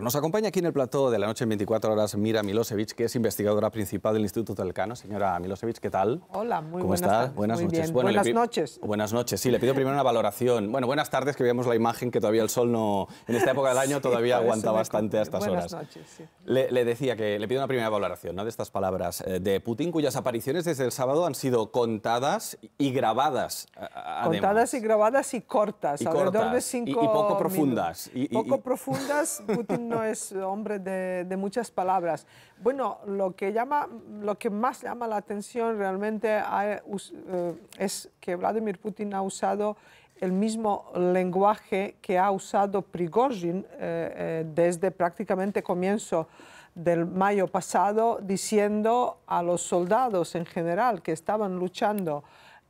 Nos acompaña aquí en el plató de la noche en 24 horas Mira Milosevic, que es investigadora principal del Instituto Telcano. Señora Milosevic, ¿qué tal? Hola, muy ¿Cómo buenas Buenas noches. buenas noches. Buenas noches, sí. Le pido primero una valoración. Bueno, buenas tardes, que vemos la imagen que todavía el sol no... En esta época del año todavía aguanta bastante a estas horas. Buenas noches, sí. Le, decía que le pido una primera valoración ¿no? de estas palabras eh, de Putin, cuyas apariciones desde el sábado han sido contadas y grabadas. Contadas y grabadas y cortas, y cortas de cinco Y, poco profundas. Y, poco profundas, Putin no es hombre de, muchas palabras. Bueno, lo que, llama, lo que más llama la atención realmente eh, es que Vladimir Putin ha usado el mismo lenguaje que ha usado Prigozhin eh, eh, desde prácticamente comienzo del mayo pasado, diciendo a los soldados en general que estaban luchando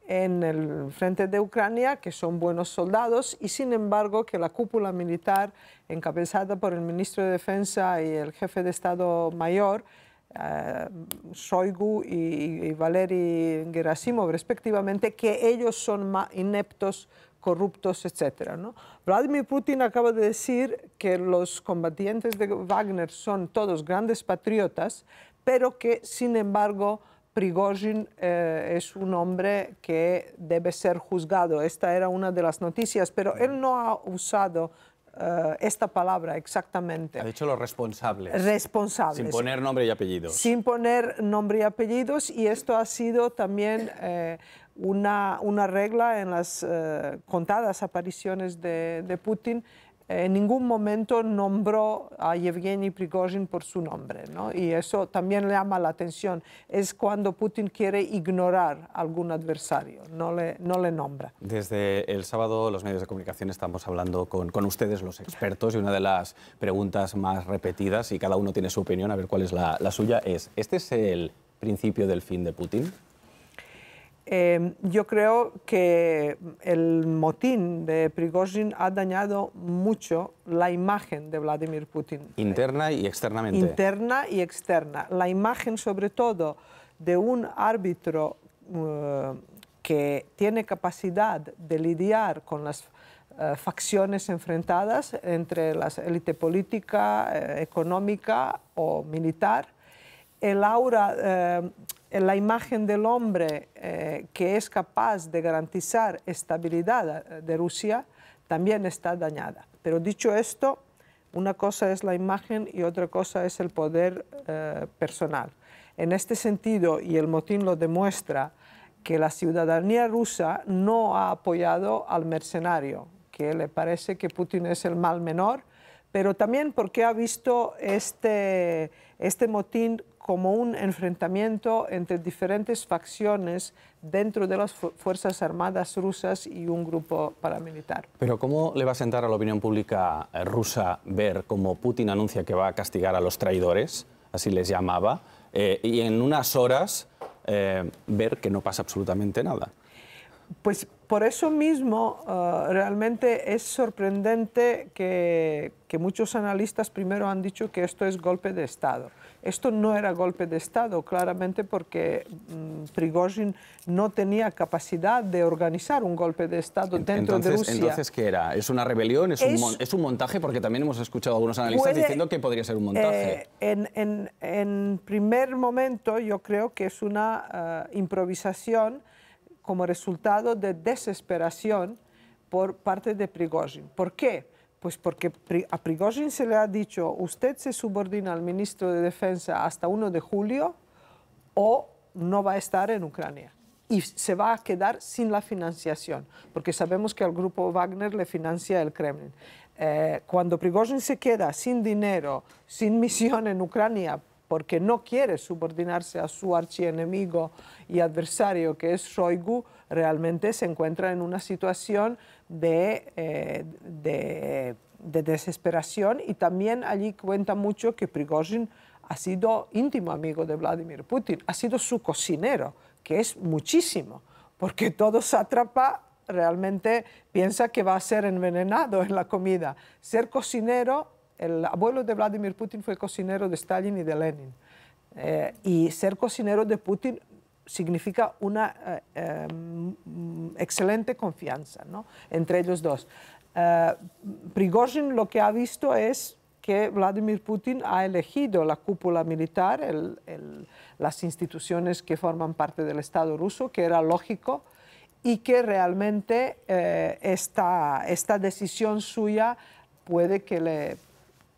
en el frente de Ucrania, que son buenos soldados, y sin embargo que la cúpula militar, encabezada por el ministro de Defensa y el jefe de Estado Mayor, eh, Shoigu y, Valery Gerasimov, respectivamente, que ellos son ineptos, corruptos, etc. Vladimir Putin acaba de decir que los combatientes de Wagner son todos grandes patriotas, pero que, sin embargo, Prigozhin eh, es un hombre que debe ser juzgado. Esta era una de las noticias, pero él no ha usado eh, esta palabra exactamente. Ha dicho los responsables. Responsables. Sin poner nombre y apellidos. Sin poner nombre y apellidos y esto ha sido también eh, una, una regla en las contadas apariciones de, de Putin en ningún momento nombró a Yevgeny Prigozhin por su nombre, ¿no? Y eso también le llama la atención. Es cuando Putin quiere ignorar a algún adversario, no le, nombra. Desde el sábado los medios de comunicación estamos hablando con, ustedes, los expertos, y una de las preguntas más repetidas, y cada uno tiene su opinión, a ver cuál es la suya, es, ¿este es el principio del fin de Putin? Em, yo creo que el motín de Prigozhin ha dañado mucho la imagen de Vladimir Putin. Interna y externamente. Interna y externa. La imagen sobre todo de un árbitro eh, que tiene capacidad de lidiar con las eh, facciones enfrentadas entre la élite política, eh, económica o militar. El aura la imagen del hombre eh, que es capaz de garantizar estabilidad eh, de Rusia también está dañada. Pero dicho esto, una cosa es la imagen y otra cosa es el poder eh, personal. En este sentido, y el motín lo demuestra, que la ciudadanía rusa no ha apoyado al mercenario, que le parece que Putin es el mal menor, pero también porque ha visto este, este motín como un enfrentamiento entre diferentes facciones dentro de las Fuerzas Armadas rusas y un grupo paramilitar. Pero ¿cómo le va a sentar a la opinión pública eh, rusa ver cómo Putin anuncia que va a castigar a los traidores, así les llamaba, eh, y en unas horas eh, ver que no pasa absolutamente nada? Pues por eso mismo realmente es sorprendente que muchos analistas primero han dicho que esto es golpe de Estado esto no era golpe de Estado, claramente porque mm, Prigozhin no tenía capacidad de organizar un golpe de Estado dentro de Rusia. Entonces, ¿qué era? ¿Es una rebelión? ¿Es, un, ¿Es, un, montaje? Porque también hemos escuchado a algunos analistas diciendo que podría ser un montaje. Eh, en, primer momento, yo creo que es una eh, improvisación como resultado de desesperación por parte de Prigozhin. ¿Por qué? Pues porque a Prigozhin se le ha dicho, usted se subordina al ministro de Defensa hasta 1 de julio o no va a estar en Ucrania. Y se va a quedar sin la financiación, porque sabemos que al grupo Wagner le financia el Kremlin. Eh, cuando Prigozhin se queda sin dinero, sin misión en Ucrania, porque no quiere subordinarse a su archienemigo y adversario que es Shoigu, realmente se encuentra en una situación eh, de, desesperación y también allí cuenta mucho que Prigozhin ha sido íntimo amigo de Vladimir Putin, ha sido su cocinero, que es muchísimo, porque todo sátrapa realmente piensa que va a ser envenenado en la comida. Ser cocinero, el abuelo de Vladimir Putin fue cocinero de Stalin y de Lenin. Eh, y ser cocinero de Putin significa una eh, em, excelente confianza entre ellos dos. Eh, Prigozhin lo que ha visto es que Vladimir Putin ha elegido la cúpula militar, las instituciones que forman parte del Estado ruso, que era lógico, y que realmente eh, esta decisión suya puede que le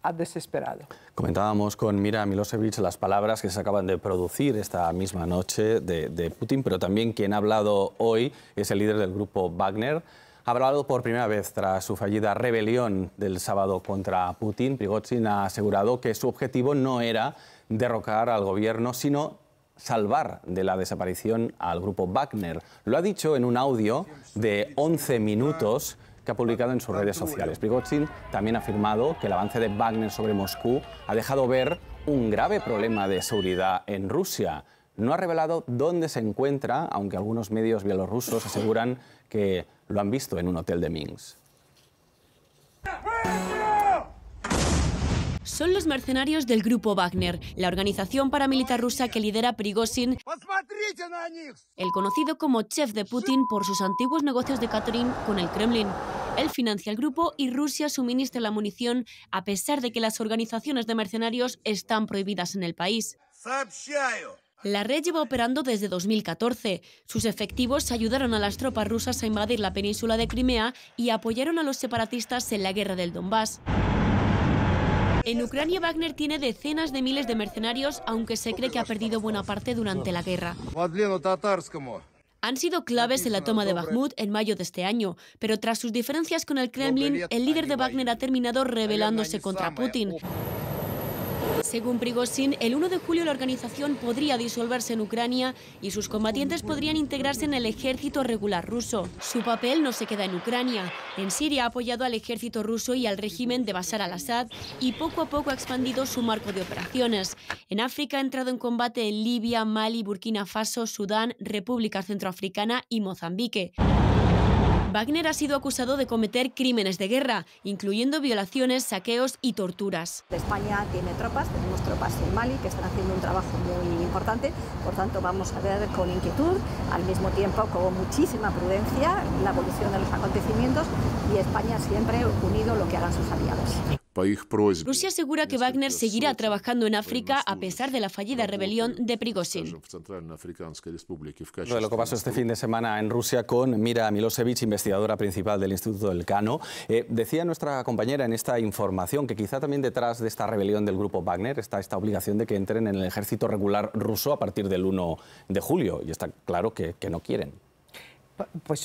ha desesperado. Comentábamos con Mira Milosevic las palabras que se acaban de producir esta misma noche de, Putin, pero también quien ha hablado hoy es el líder del grupo Wagner. Ha hablado por primera vez tras su fallida rebelión del sábado contra Putin. Prigozhin ha asegurado que su objetivo no era derrocar al gobierno, sino salvar de la desaparición al grupo Wagner. Lo ha dicho en un audio de 11 minutos que ha publicado en sus redes sociales. Prigozhin también ha afirmado que el avance de Wagner sobre Moscú ha dejado ver un grave problema de seguridad en Rusia. No ha revelado dónde se encuentra, aunque algunos medios bielorrusos aseguran que lo han visto en un hotel de Minsk son los mercenarios del grupo Wagner, la organización paramilitar rusa que lidera Prigozhin, el conocido como chef de Putin por sus antiguos negocios de catering con el Kremlin. Él financia el grupo y Rusia suministra la munición a pesar de que las organizaciones de mercenarios están prohibidas en el país. La red lleva operando desde 2014. Sus efectivos ayudaron a las tropas rusas a invadir la península de Crimea y apoyaron a los separatistas en la guerra del Donbass. En Ucrania Wagner tiene decenas de miles de mercenarios, aunque se cree que ha perdido buena parte durante la guerra. Han sido claves en la toma de Bakhmut en mayo de este año, pero tras sus diferencias con el Kremlin, el líder de Wagner ha terminado rebelándose contra Putin. Según Prigozhin, el 1 de julio la organización podría disolverse en Ucrania y sus combatientes podrían integrarse en el ejército regular ruso. Su papel no se queda en Ucrania. En Siria ha apoyado al ejército ruso y al régimen de Bashar al-Assad y poco a poco ha expandido su marco de operaciones. En África ha entrado en combate en Libia, Mali, Burkina Faso, Sudán, República Centroafricana y Mozambique. Wagner ha sido acusado de cometer crímenes de guerra, incluyendo violaciones, saqueos y torturas. España tiene tropas, tenemos tropas en Mali que están haciendo un trabajo muy importante, por tanto vamos a ver con inquietud, al mismo tiempo con muchísima prudencia, la evolución de los acontecimientos y España siempre unido lo que hagan sus aliados. Rusia asegura que Wagner seguirá trabajando en África a pesar de la fallida rebelión de Prigozhin. Lo que pasó este fin de semana en Rusia con Mira Milosevic, investigadora principal del Instituto del Cano. Eh, decía nuestra compañera en esta información que quizá también detrás de esta rebelión del grupo Wagner está esta obligación de que entren en el ejército regular ruso a partir del 1 de julio. Y está claro que no quieren pues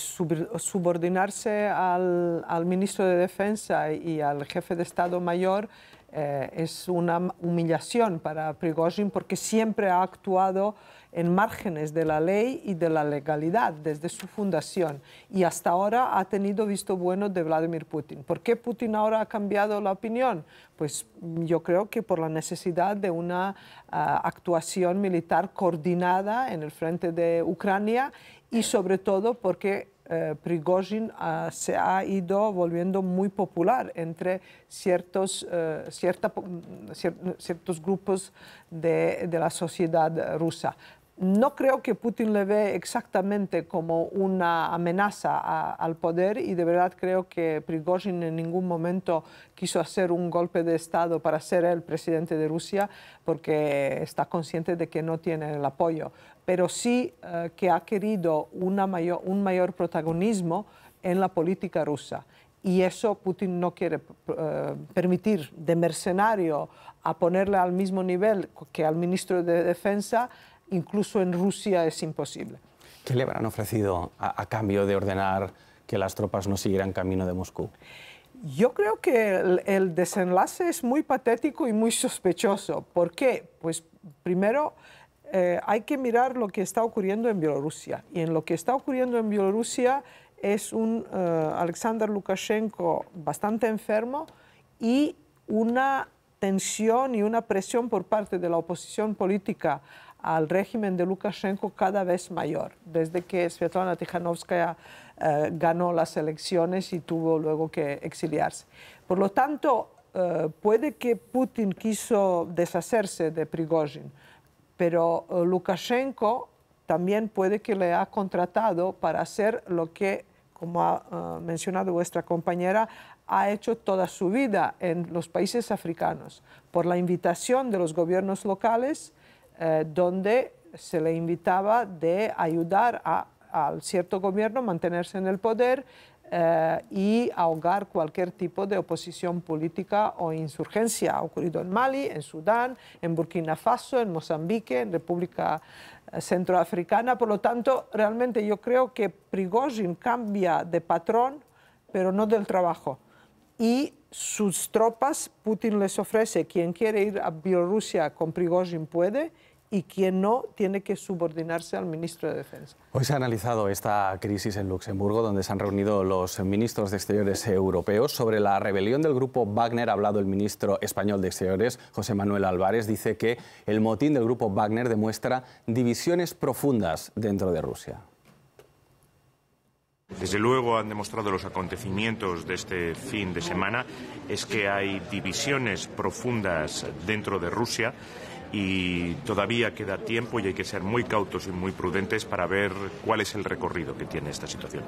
subordinarse al, ministro de Defensa y al jefe de Estado Mayor eh, es una humillación para Prigozhin porque siempre ha actuado en márgenes de la ley y de la legalidad desde su fundación y hasta ahora ha tenido visto bueno de Vladimir Putin. ¿Por qué Putin ahora ha cambiado la opinión? Pues yo creo que por la necesidad de una ah, actuación militar coordinada en el frente de Ucrania y sobre todo porque eh, Prigozhin ah, se ha ido volviendo muy popular entre ciertos, eh, cierta, mm, ciertos grupos de, de, la sociedad rusa. No creo que Putin le ve exactamente como una amenaza al poder y de verdad creo que Prigozhin en ningún momento quiso hacer un golpe de Estado para ser el presidente de Rusia porque está consciente de que no tiene el apoyo pero sí eh, que ha querido mayor, un mayor protagonismo en la política rusa. Y eso Putin no quiere eh, permitir de mercenario a ponerle al mismo nivel que al ministro de Defensa, incluso en Rusia es imposible. ¿Qué le habrán ofrecido a, cambio de ordenar que las tropas no siguieran camino de Moscú? Yo creo que el, el desenlace es muy patético y muy sospechoso. ¿Por qué? Pues primero, eh, hay que mirar lo que está ocurriendo en Bielorrusia. Y en lo que está ocurriendo en Bielorrusia es un eh, Alexander Lukashenko bastante enfermo y una tensión y una presión por parte de la oposición política al régimen de Lukashenko cada vez mayor, desde que Svetlana Tijanovskaya eh, ganó las elecciones y tuvo luego que exiliarse. Por lo tanto, puede que Putin quiso deshacerse de Prigozhin, pero eh, Lukashenko también puede que le ha contratado para hacer lo que, como ha eh, mencionado vuestra compañera, ha hecho toda su vida en los países africanos, por la invitación de los gobiernos locales, eh, donde se le invitaba de ayudar al cierto gobierno a mantenerse en el poder, eh, y ahogar cualquier tipo de oposición política o insurgencia. Ha ocurrido en Mali, en Sudán, en Burkina Faso, en Mozambique, en República eh, Centroafricana. Por lo tanto, realmente yo creo que Prigozhin cambia de patrón, pero no del trabajo. Y sus tropas, Putin les ofrece, quien quiere ir a Bielorrusia con Prigozhin puede, y quien no tiene que subordinarse al ministro de Defensa. Hoy se ha analizado esta crisis en Luxemburgo, donde se han reunido los ministros de Exteriores europeos. Sobre la rebelión del grupo Wagner ha hablado el ministro español de Exteriores, José Manuel Álvarez. Dice que el motín del grupo Wagner demuestra divisiones profundas dentro de Rusia. Desde luego han demostrado los acontecimientos de este fin de semana es que hay divisiones profundas dentro de Rusia y todavía queda tiempo y hay que ser muy cautos y muy prudentes para ver cuál es el recorrido que tiene esta situación.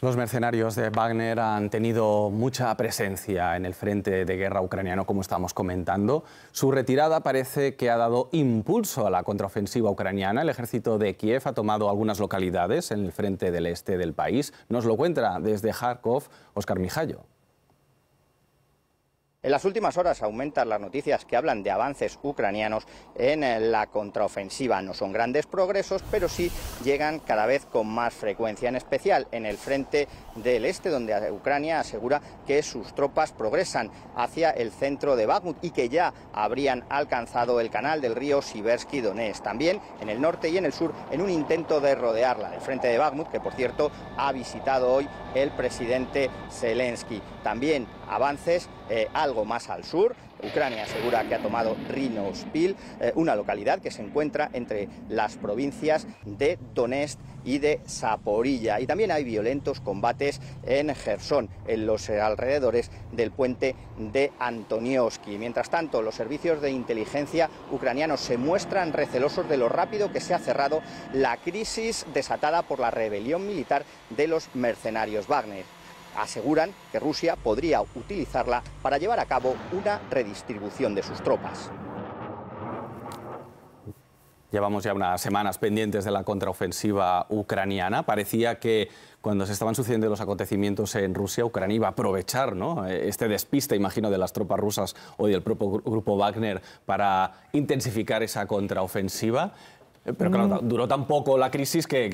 Los mercenarios de Wagner han tenido mucha presencia en el frente de guerra ucraniano, como estamos comentando. Su retirada parece que ha dado impulso a la contraofensiva ucraniana. El ejército de Kiev ha tomado algunas localidades en el frente del este del país. Nos lo cuenta desde Kharkov Oscar Mijallo. En las últimas horas aumentan las noticias que hablan de avances ucranianos en eh, la contraofensiva. No son grandes progresos, pero sí llegan cada vez con más frecuencia, en especial en el frente del este, donde eh, Ucrania asegura que sus tropas progresan hacia el centro de Bakhmut y que ya habrían alcanzado el canal del río Siversky Donetsk. También en el norte y en el sur, en un intento de rodearla. El frente de Bakhmut, que por cierto ha visitado hoy el presidente Zelensky. También avances eh, algo más al sur. Ucrania asegura que ha tomado Rinospil, eh, una localidad que se encuentra entre las provincias de Donetsk y de Saporilla. Y también hay violentos combates en Gerson, en los alrededores del puente de Antoniosky. Mientras tanto, los servicios de inteligencia ucranianos se muestran recelosos de lo rápido que se ha cerrado la crisis desatada por la rebelión militar de los mercenarios Wagner. Aseguran que Rusia podría utilizarla para llevar a cabo una redistribución de sus tropas. Llevamos ya unas semanas pendientes de la contraofensiva ucraniana. Parecía que cuando se estaban sucediendo los acontecimientos en Rusia, Ucrania iba a aprovechar ¿no? Eh, este despiste, imagino, de las tropas rusas o del propio grupo Wagner para intensificar esa contraofensiva. Eh, pero claro, mm. duró tan poco la crisis que,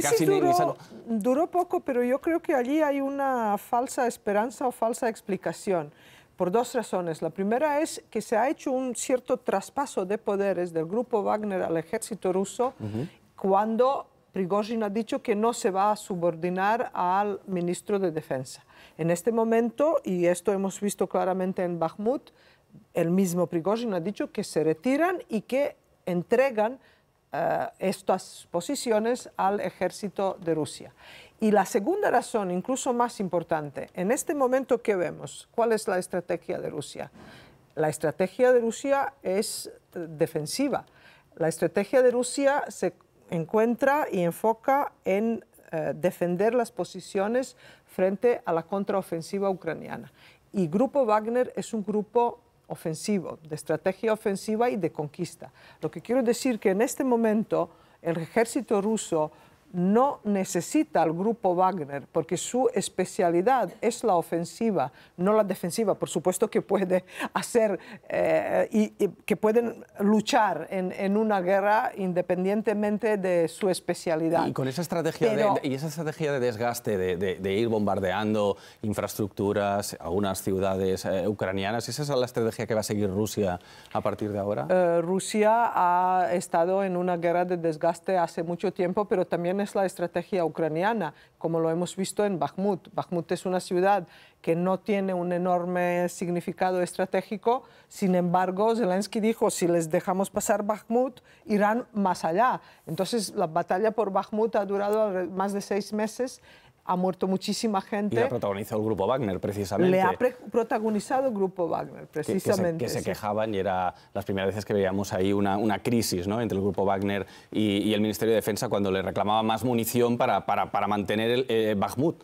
casi duró, duró poco, pero yo creo que allí hay una falsa esperanza o falsa explicación por dos razones. La primera es que se ha hecho un cierto traspaso de poderes del grupo Wagner al ejército ruso cuando Prigozhin ha dicho que no se va a subordinar al ministro de Defensa. En este momento, y esto hemos visto claramente en Bakhmut, el mismo Prigozhin ha dicho que se retiran y que entregan eh, estas posiciones al ejército de Rusia. Y la segunda razón, incluso más importante, en este momento que vemos, ¿cuál es la estrategia de Rusia? La estrategia de Rusia es eh, defensiva. La estrategia de Rusia se encuentra y enfoca en eh, defender las posiciones frente a la contraofensiva ucraniana. Y Grupo Wagner es un grupo ofensivo, de estrategia ofensiva y de conquista. Lo que quiero decir que en este momento el ejército ruso no necesita al grupo Wagner porque su especialidad es la ofensiva, no la defensiva. Por supuesto que puede hacer eh, y, que pueden luchar en, una guerra independientemente de su especialidad. Y con esa estrategia, de, y esa estrategia de desgaste, de, ir bombardeando infraestructuras, a algunas ciudades eh, ucranianas, ¿esa es la estrategia que va a seguir Rusia a partir de ahora? Eh, Rusia ha estado en una guerra de desgaste hace mucho tiempo, pero también es la estrategia ucraniana, como lo hemos visto en Bakhmut. Bakhmut es una ciudad que no tiene un enorme significado estratégico, sin embargo, Zelensky dijo, si les dejamos pasar Bakhmut, irán más allá. Entonces, la batalla por Bakhmut ha durado más de seis meses ha muerto muchísima gente. Y ha protagonizado el grupo Wagner, precisamente. Le ha protagonizado el grupo Wagner, precisamente. Que, se, quejaban y era las primeras veces que veíamos ahí una, crisis ¿no? entre el grupo Wagner y, el Ministerio de Defensa cuando le reclamaba más munición para, para, para mantener el, eh, Bakhmut.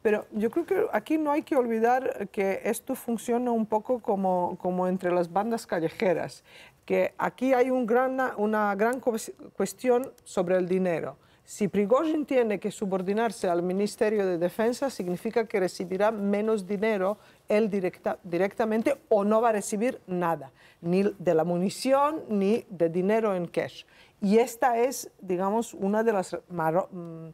Pero yo creo que aquí no hay que olvidar que esto funciona un poco como, como entre las bandas callejeras, que aquí hay un gran, una gran cuestión sobre el dinero si Prigozhin tiene que subordinarse al Ministerio de Defensa, significa que recibirá menos dinero él directamente o no va a recibir nada, ni de la munición ni de dinero en cash. Y esta es, digamos, una de las mm,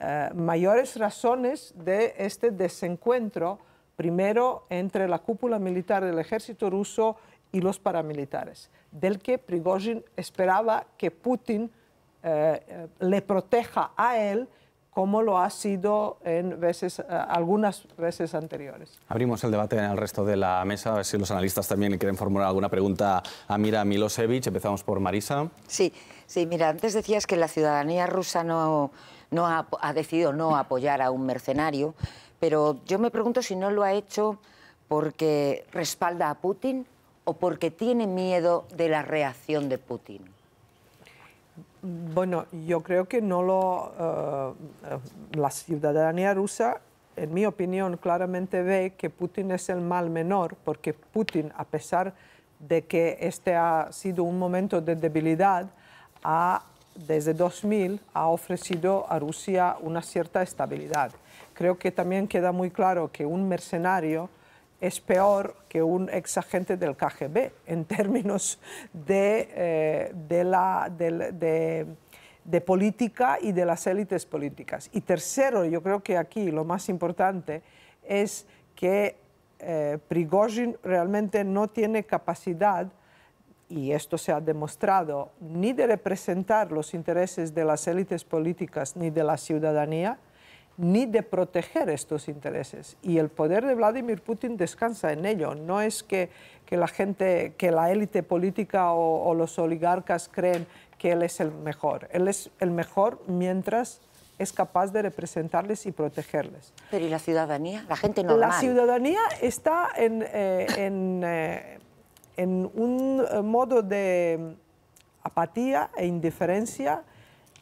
eh, mayores razones de este desencuentro, primero entre la cúpula militar del ejército ruso y los paramilitares, del que Prigozhin esperaba que Putin eh, eh, le proteja a él como lo ha sido en veces, eh, algunas veces anteriores. Abrimos el debate en el resto de la mesa, a ver si los analistas también quieren formular alguna pregunta a Mira Milosevic. Empezamos por Marisa. Sí, sí mira, antes decías que la ciudadanía rusa no, no ha decidido no apoyar a un mercenario, pero yo me pregunto si no lo ha hecho porque respalda a Putin o porque tiene miedo de la reacción de Putin. Bueno, yo creo que no lo... Eh, la ciudadanía rusa, en mi opinión, claramente ve que Putin es el mal menor, porque Putin, a pesar de que este ha sido un momento de debilidad, ha, desde 2000 ha ofrecido a Rusia una cierta estabilidad. Creo que también queda muy claro que un mercenario es peor que un ex del KGB en términos eh, de, política y de las élites políticas. Y tercero, yo creo que aquí lo más importante es que eh, Prigozhin realmente no tiene capacidad, y esto se ha demostrado, ni de representar los intereses de las élites políticas ni de la ciudadanía, ni de proteger estos intereses. Y el poder de Vladimir Putin descansa en ello. No es que, la gente, que la élite política o, los oligarcas creen que él es el mejor. Él es el mejor mientras es capaz de representarles y protegerles. Pero ¿y la ciudadanía? La gente normal. La ciudadanía está en eh, eh, un modo de apatía e indiferencia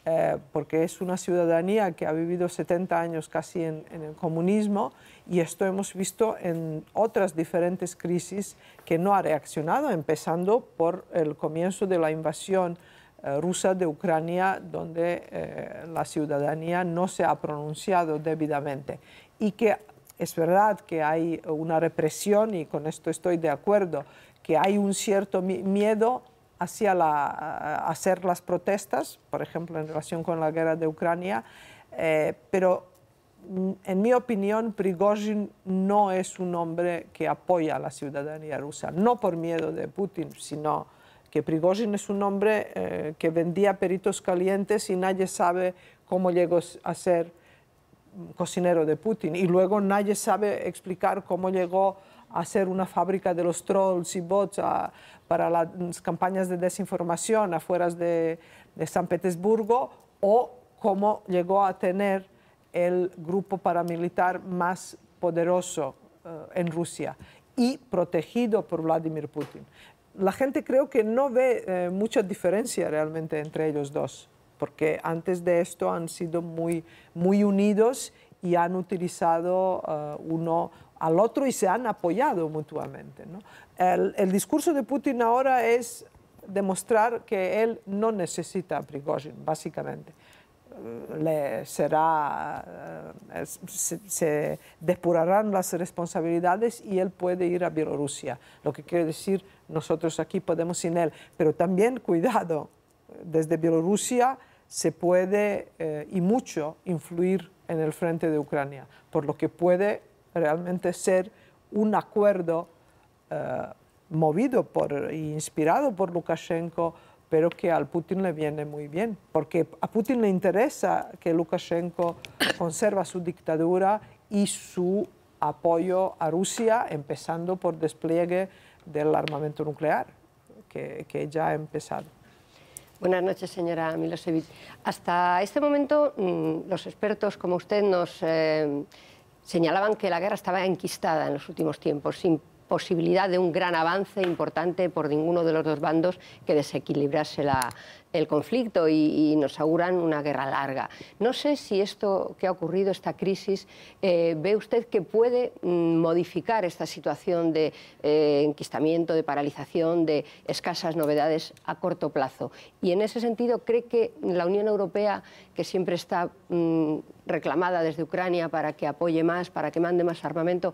eh, porque es una ciudadanía que ha vivido 70 años casi en, el comunismo y esto hemos visto en otras diferentes crisis que no ha reaccionado, empezando por el comienzo de la invasión eh, rusa de Ucrania, donde eh, la ciudadanía no se ha pronunciado debidamente y que es verdad que hay una represión y con esto estoy de acuerdo, que hay un cierto miedo hacia la, hacer las protestas, por ejemplo, en relación con la guerra de Ucrania, eh, pero mm, en mi opinión, Prigozhin no es un hombre que apoya a la ciudadanía rusa, no por miedo de Putin, sino que Prigozhin es un hombre eh, que vendía peritos calientes y nadie sabe cómo llegó a ser mm, cocinero de Putin. Y luego nadie sabe explicar cómo llegó hacer una fábrica de los trolls y bots para las campañas de desinformación afuera de, San Petersburgo o cómo llegó a tener el grupo paramilitar más poderoso eh, en Rusia y protegido por Vladimir Putin. La gente creo que no ve eh, mucha diferencia realmente entre ellos dos, porque antes de esto han sido muy, muy unidos y han utilizado eh, uno al otro y se han apoyado mutuamente. El, discurso de Putin ahora es demostrar que él no necesita a Prigozhin, básicamente. Le será, eh, se, se, depurarán las responsabilidades y él puede ir a Bielorrusia. Lo que quiere decir, nosotros aquí podemos sin él. Pero también, cuidado, desde Bielorrusia se puede eh, y mucho influir en el frente de Ucrania, por lo que puede realmente ser un acuerdo eh, movido por e inspirado por Lukashenko, pero que al Putin le viene muy bien, porque a Putin le interesa que Lukashenko conserva su dictadura y su apoyo a Rusia, empezando por despliegue del armamento nuclear, que, que ya ha empezado. Buenas noches, señora Milosevic. Hasta este momento, mm, los expertos como usted nos... Eh, señalaban que la guerra estaba enquistada en los últimos tiempos, posibilidad de un gran avance importante por ninguno de los dos bandos que desequilibrase el conflicto y, nos auguran una guerra larga. No sé si esto que ha ocurrido, esta crisis, eh, ve usted que puede mm, modificar esta situación de eh, enquistamiento, de paralización, de escasas novedades a corto plazo. Y en ese sentido, ¿cree que la Unión Europea, que siempre está mm, reclamada desde Ucrania para que apoye más, para que mande más armamento,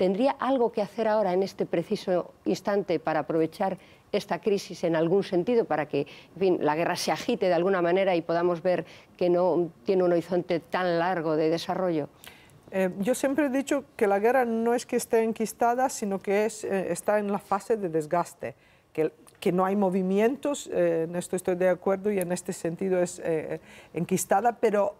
¿Tendría algo que hacer ahora en este preciso instante para aprovechar esta crisis en algún sentido, para que la guerra se agite de alguna manera y podamos ver que no tiene un horizonte tan largo de desarrollo? Eh, yo siempre he dicho que la guerra no es que esté enquistada, sino que es, eh, está en la fase de desgaste, que, que no hay movimientos, eh, en esto estoy de acuerdo y en este sentido es enquistada, pero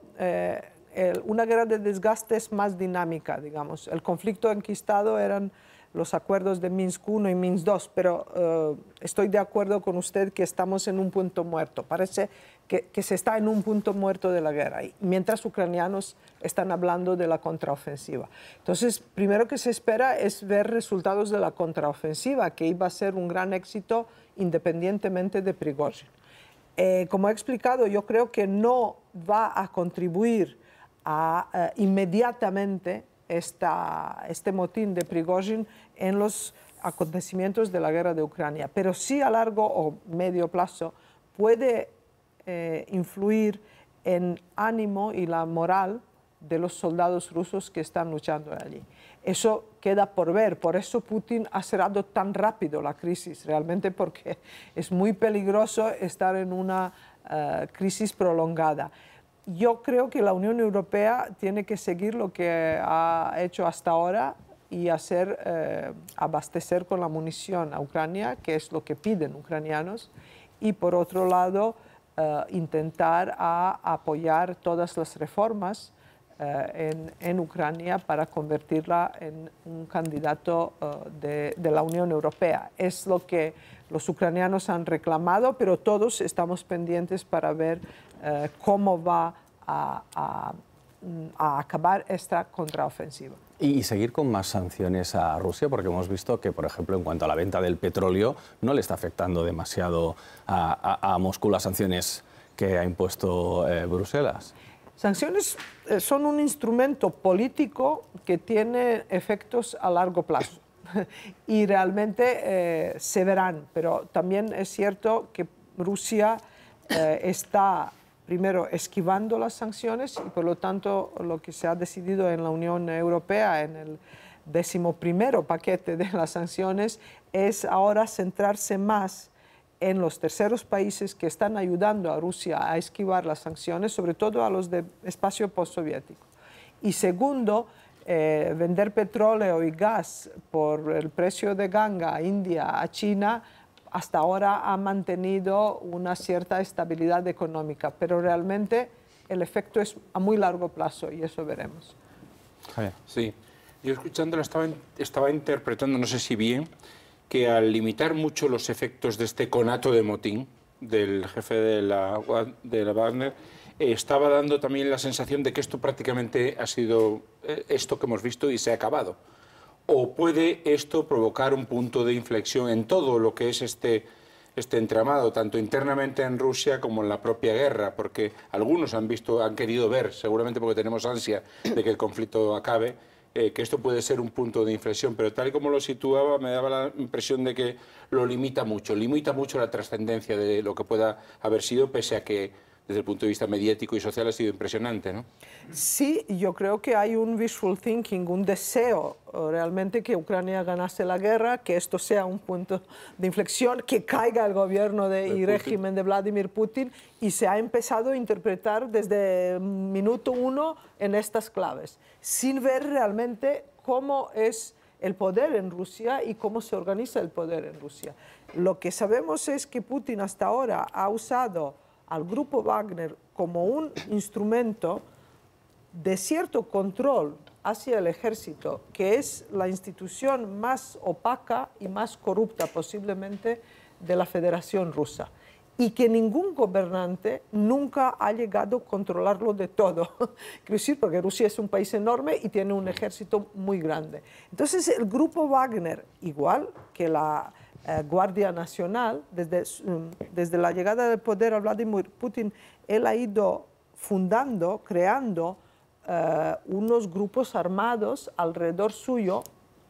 una guerra de desgaste es más dinámica, digamos. El conflicto enquistado eran los acuerdos de Minsk 1 y Minsk 2, pero eh, estoy de acuerdo con usted que estamos en un punto muerto. Parece que, se está en un punto muerto de la guerra, mientras ucranianos están hablando de la contraofensiva. Entonces, primero que se espera es ver resultados de la contraofensiva, que iba a ser un gran éxito independientemente de Prigozhin. Eh, como he explicado, yo creo que no va a contribuir eh, inmediatamente este motín de Prigozhin en los acontecimientos de la guerra de Ucrania, pero sí a largo o medio plazo puede eh, influir en ánimo y la moral de los soldados rusos que están luchando allí. Eso queda por ver, por eso Putin ha cerrado tan rápido la crisis, realmente porque es muy peligroso estar en una eh, crisis prolongada yo creo que la Unión Europea tiene que seguir lo que ha hecho hasta ahora y hacer, eh, abastecer con la munición a Ucrania, que es lo que piden ucranianos, y por otro lado, eh, intentar a apoyar todas las reformas eh, en, Ucrania para convertirla en un candidato de, de la Unión Europea. Es lo que los ucranianos han reclamado, pero todos estamos pendientes para ver eh, cómo va a, acabar esta contraofensiva. Y seguir con más sanciones a Rusia, porque hemos visto que, por ejemplo, en cuanto a la venta del petróleo, no le está afectando demasiado a, Moscú las sanciones que ha impuesto eh, Bruselas. Sanciones eh, son un instrumento político que tiene efectos a largo plazo y realmente se verán, pero también es cierto que Rusia está primero esquivando las sanciones y por lo tanto lo que se ha decidido en la Unión Europea en el decimoprimero paquete de las sanciones es ahora centrarse más en los terceros países que están ayudando a Rusia a esquivar las sanciones, sobre todo a los de espacio postsoviético. Y segundo, eh, vender petróleo y gas por el precio de ganga a India, a China, hasta ahora ha mantenido una cierta estabilidad económica, pero realmente el efecto es a muy largo plazo y eso veremos. Sí, yo escuchándola estaba, estaba interpretando, no sé si bien, que al limitar mucho los efectos de este conato de motín del jefe de la, de la Wagner, eh, estaba dando también la sensación de que esto prácticamente ha sido eh, esto que hemos visto y se ha acabado ¿O puede esto provocar un punto de inflexión en todo lo que es este, este entramado, tanto internamente en Rusia como en la propia guerra? Porque algunos han, visto, han querido ver, seguramente porque tenemos ansia de que el conflicto acabe, eh, que esto puede ser un punto de inflexión, pero tal y como lo situaba me daba la impresión de que lo limita mucho, limita mucho la trascendencia de lo que pueda haber sido, pese a que desde el punto de vista mediático y social ha sido impresionante, ¿no? Sí, yo creo que hay un visual thinking, un deseo eh, realmente que Ucrania ganase la guerra, que esto sea un punto de inflexión, que caiga el gobierno de, y régimen de Vladimir Putin y se ha empezado a interpretar desde mm, minuto uno en estas claves, sin ver realmente cómo es el poder en Rusia y cómo se organiza el poder en Rusia. Lo que sabemos es que Putin hasta ahora ha usado al grupo Wagner como un instrumento de cierto control hacia el ejército, que es la institución más opaca y más corrupta posiblemente de la Federación Rusa y que ningún gobernante nunca ha llegado a controlarlo de todo. Quiero porque Rusia es un país enorme y tiene un ejército muy grande. Entonces el grupo Wagner, igual que la, eh, Guardia Nacional, desde, mm, desde la llegada del poder a Vladimir Putin, él ha ido fundando, creando eh, unos grupos armados alrededor suyo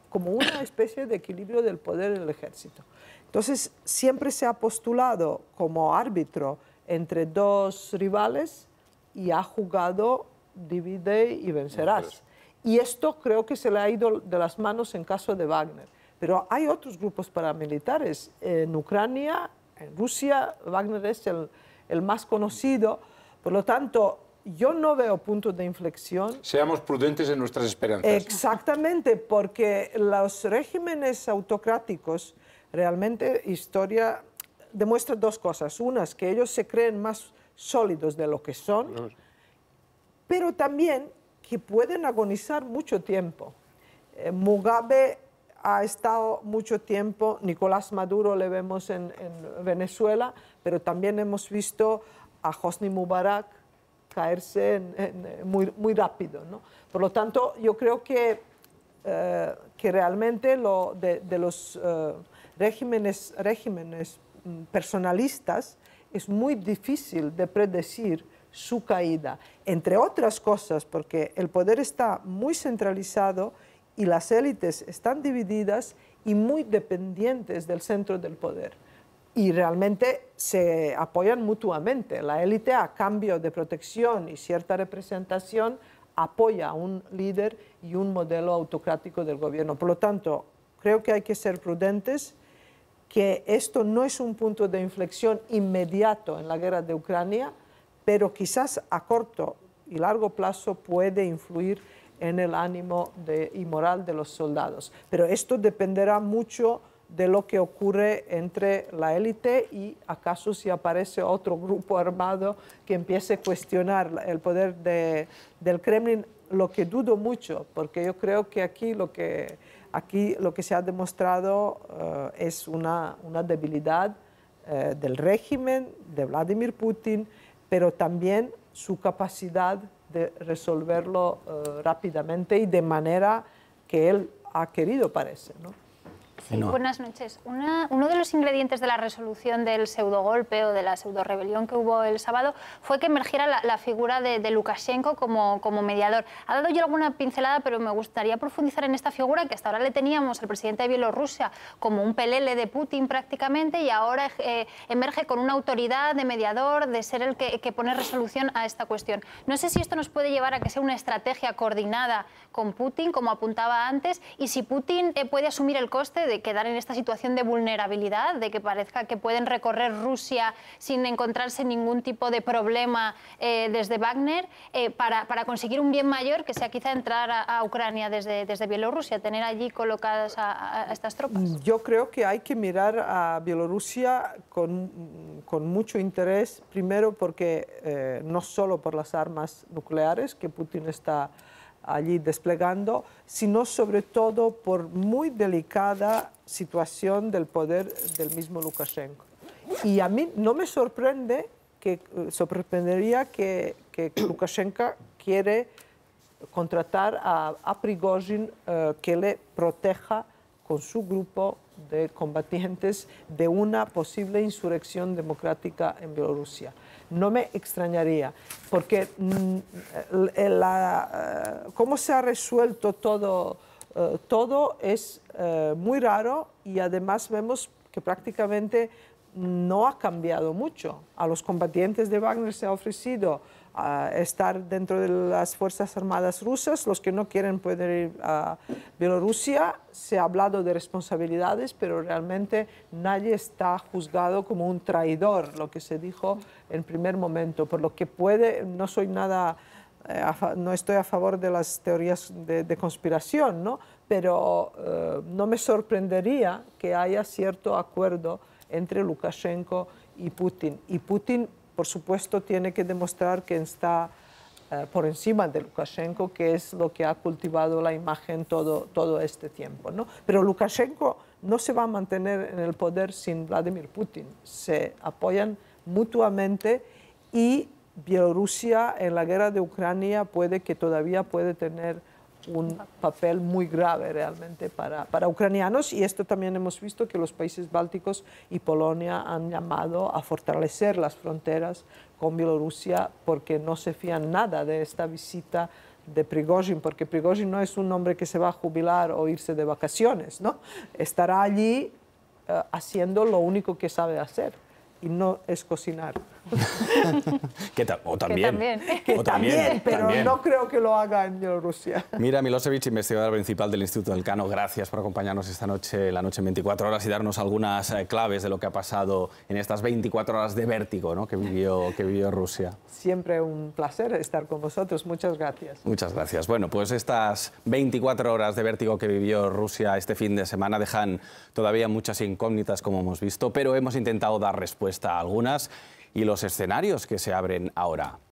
como una especie de equilibrio del poder en el ejército. Entonces, siempre se ha postulado como árbitro entre dos rivales y ha jugado divide y vencerás. Y esto creo que se le ha ido de las manos en caso de Wagner. Pero hay otros grupos paramilitares. En Ucrania, en Rusia, Wagner es el, más conocido. Por lo tanto, yo no veo punto de inflexión. Seamos prudentes en nuestras esperanzas. Exactamente, porque los regímenes autocráticos realmente historia demuestra dos cosas. Una que ellos se creen más sólidos de lo que son, pero también que pueden agonizar mucho tiempo. Eh, Mugabe ha estado mucho tiempo, Nicolás Maduro le vemos en, Venezuela, pero también hemos visto a Hosni Mubarak caerse eh, muy, rápido. ¿no? Por lo tanto, yo creo que, eh, que realmente lo de, los eh, regímenes, regímenes mm, personalistas es muy difícil de predecir su caída, entre otras cosas, porque el poder está muy centralizado y las élites están divididas y muy dependientes del centro del poder. Y realmente se apoyan mutuamente. La élite, a cambio de protección y cierta representación, apoya a un líder y un modelo autocrático del gobierno. Por lo tanto, creo que hay que ser prudentes, que esto no es un punto de inflexión inmediato en la guerra de Ucrania, pero quizás a corto y largo plazo puede influir en el ánimo de, y moral de los soldados. Pero esto dependerá mucho de lo que ocurre entre la élite y acaso si aparece otro grupo armado que empiece a cuestionar el poder de, del Kremlin, lo que dudo mucho, porque yo creo que aquí lo que, aquí lo que se ha demostrado eh, es una, una debilidad eh, del régimen de Vladimir Putin, pero también su capacidad de resolverlo eh, rápidamente y de manera que él ha querido, parece. ¿no? buenas noches. uno de los ingredientes de la resolución del pseudogolpe o de la pseudo-rebelión que hubo el sábado fue que emergiera la, figura de, Lukashenko como, mediador. Ha dado yo alguna pincelada, pero me gustaría profundizar en esta figura que hasta ahora le teníamos al presidente de Bielorrusia como un pelele de Putin prácticamente y ahora eh, emerge con una autoridad de mediador, de ser el que, pone resolución a esta cuestión. No sé si esto nos puede llevar a que sea una estrategia coordinada con Putin, como apuntaba antes, y si Putin eh, puede asumir el coste de quedar en esta situación de vulnerabilidad, de que parezca que pueden recorrer Rusia sin encontrarse ningún tipo de problema eh, desde Wagner, eh, para, para, conseguir un bien mayor que sea quizá entrar a, Ucrania desde, desde Bielorrusia, tener allí colocadas a, estas tropas? Mm, yo creo que hay que mirar a Bielorrusia con, mm, con mucho interés, primero porque eh, no solo por las armas nucleares que Putin está allí desplegando, sino sobre todo por muy delicada situación del poder del mismo Lukashenko. Y a mí no me sorprende que eh, sorprendería que, Lukashenko quiere contratar a, Prigozhin eh, que le proteja con su grupo de combatientes de una posible insurrección democrática en Bielorrusia no me extrañaría, porque mm, eh, eh, cómo se ha resuelto todo, eh, todo es muy raro y además vemos que prácticamente no ha cambiado mucho. A los combatientes de Wagner se ha ofrecido estar dentro de las Fuerzas Armadas rusas, los que no quieren poder ir a Bielorrusia. Se ha hablado de responsabilidades, pero realmente nadie está juzgado como un traidor, lo que se dijo en primer momento, por lo que puede, no soy nada... Eh, no estoy a favor de las teorías de, conspiración, ¿no? pero eh, no me sorprendería que haya cierto acuerdo entre Lukashenko y Putin. Y Putin por supuesto, tiene que demostrar que está eh, por encima de Lukashenko, que es lo que ha cultivado la imagen todo, todo este tiempo. ¿no? Pero Lukashenko no se va a mantener en el poder sin Vladimir Putin. Se apoyan mutuamente y Bielorrusia en la guerra de Ucrania puede que todavía puede tener un papel muy grave realmente para, ucranianos y esto también hemos visto que los países bálticos y Polonia han llamado a fortalecer las fronteras con Bielorrusia porque no se fían nada de esta visita de Prigozhin, porque Prigozhin no es un hombre que se va a jubilar o irse de vacaciones, ¿no? Estará allí eh, haciendo lo único que sabe hacer y no es cocinar. o también. pero no creo que lo haga en Bielorrusia. Mira Milosevic, investigadora principal del Instituto del Cano, gracias por acompañarnos esta noche, la noche en 24 horas, y darnos algunas eh, claves de lo que ha pasado en estas 24 horas de vértigo que, vivió, que vivió Rusia. Siempre un placer estar con vosotros. Muchas gracias. Muchas gracias. Bueno, pues estas 24 horas de vértigo que vivió Rusia este fin de semana dejan todavía muchas incógnitas, como hemos visto, pero hemos intentado dar respuesta a algunas y los escenarios que se abren ahora.